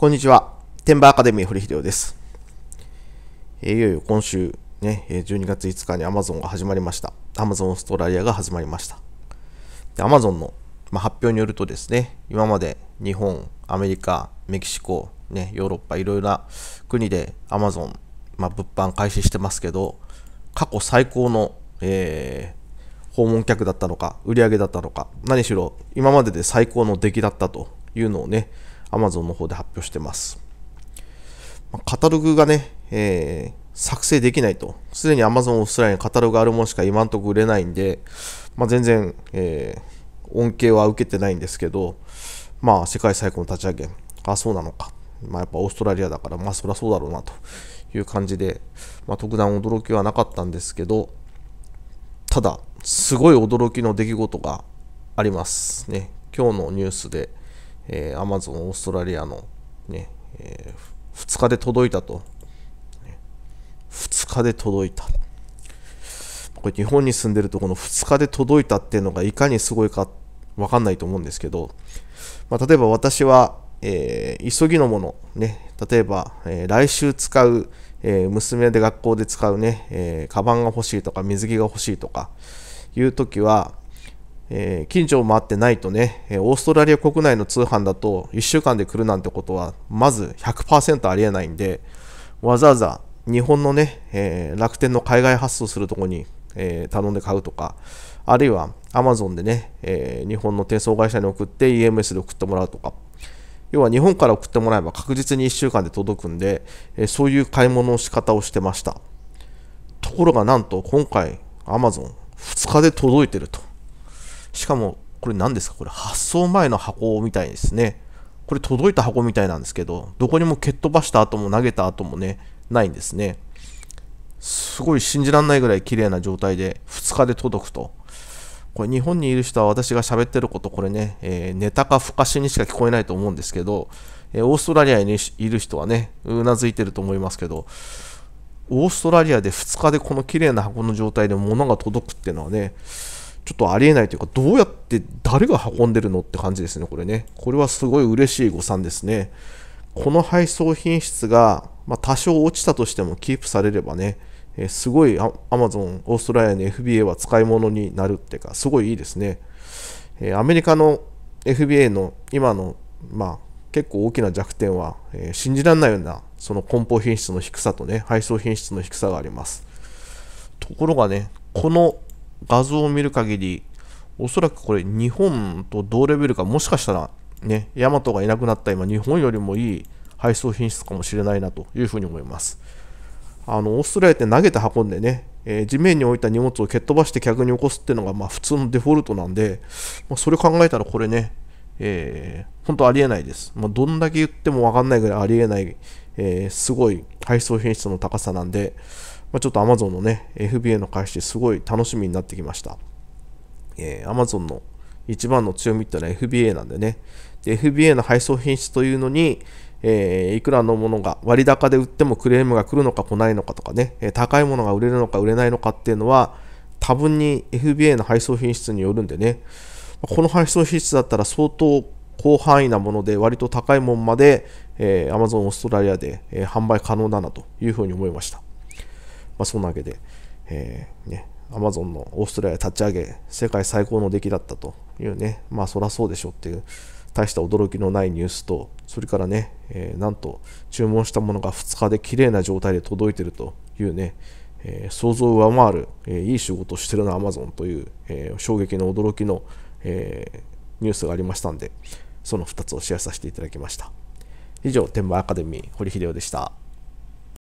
こんにちは。天馬アカデミー、堀秀夫です。いよいよ今週、ね、12月5日に Amazon が始まりました。Amazon オーストラリアが始まりました。Amazon の、ま発表によるとですね、今まで日本、アメリカ、メキシコ、ね、ヨーロッパ、いろいろな国で Amazon、まあ、物販開始してますけど、過去最高の、えー、訪問客だったのか、売り上げだったのか、何しろ今までで最高の出来だったというのをね、Amazon の方で発表してます。カタログがね、えー、作成できないと。すでに Amazon オーストラリアにカタログあるものしか今んとこ売れないんで、まあ、全然、えー、恩恵は受けてないんですけど、まあ、世界最高の立ち上げ。あ、そうなのか。まあ、やっぱオーストラリアだから、まあ、そりゃそうだろうなという感じで、まあ、特段驚きはなかったんですけど、ただ、すごい驚きの出来事がありますね。今日のニュースで、えー、Amazon オーストラリアのね、えー、2日で届いたと。2日で届いた。これ日本に住んでるとこの2日で届いたっていうのがいかにすごいかわかんないと思うんですけど、まあ、例えば私は、えー、急ぎのもの、ね、例えば、えー、来週使う、えー、娘で学校で使うね、えー、カバンが欲しいとか水着が欲しいとかいう時は、えー、近所を回ってないとね、オーストラリア国内の通販だと1週間で来るなんてことはまず100%ありえないんで、わざわざ日本のね、えー、楽天の海外発送するとこに、えー、頼んで買うとか、あるいはアマゾンでね、え日本の転送会社に送って EMS で送ってもらうとか、要は日本から送ってもらえば確実に1週間で届くんで、えそういう買い物の仕方をしてました。ところがなんと今回アマゾン2日で届いてると。しかも、これ何ですかこれ発送前の箱みたいですね。これ届いた箱みたいなんですけど、どこにも蹴っ飛ばした後も投げた後もね、ないんですね。すごい信じられないぐらい綺麗な状態で2日で届くと。これ日本にいる人は私が喋ってること、これね、えー、ネタかふかしにしか聞こえないと思うんですけど、えー、オーストラリアにいる人はね、うなずいてると思いますけど、オーストラリアで2日でこの綺麗な箱の状態で物が届くっていうのはね、ちょっとありえないというか、どうやって誰が運んでるのって感じですね、これね。これはすごい嬉しい誤算ですね。この配送品質が、まあ、多少落ちたとしてもキープされればね、えー、すごい Amazon、オーストラリアの FBA は使い物になるっていうか、すごいいいですね。えー、アメリカの FBA の今の、まあ、結構大きな弱点は、えー、信じられないようなその梱包品質の低さとね、配送品質の低さがあります。ところがね、この画像を見る限り、おそらくこれ日本と同レベルか、もしかしたらね、ヤマトがいなくなった今、日本よりもいい配送品質かもしれないなというふうに思います。あのオーストラリアって投げて運んでね、えー、地面に置いた荷物を蹴っ飛ばして客に起こすっていうのがまあ普通のデフォルトなんで、まあ、それ考えたらこれね、えー、本当ありえないです。まあ、どんだけ言っても分かんないぐらいありえない、えー、すごい配送品質の高さなんで、まあ、ちょっと Amazon のね、FBA の開始すごい楽しみになってきました。えー、Amazon の一番の強みってのは FBA なんでね。で、FBA の配送品質というのに、えー、いくらのものが割高で売ってもクレームが来るのか来ないのかとかね、え高いものが売れるのか売れないのかっていうのは、多分に FBA の配送品質によるんでね、この配送品質だったら相当広範囲なもので割と高いもんまで、えー、Amazon オーストラリアで、え販売可能だなというふうに思いました。まあ、そんなわけで、えー、ね、Amazon のオーストラリア立ち上げ、世界最高の出来だったというね、まあそらそうでしょっていう、大した驚きのないニュースと、それからね、えー、なんと注文したものが2日で綺麗な状態で届いてるというね、えー、想像を上回る、えー、いい仕事をしてるな、Amazon という、え衝撃の驚きの、えニュースがありましたんで、その2つをシェアさせていただきました。以上、天満アカデミー、堀秀夫でした。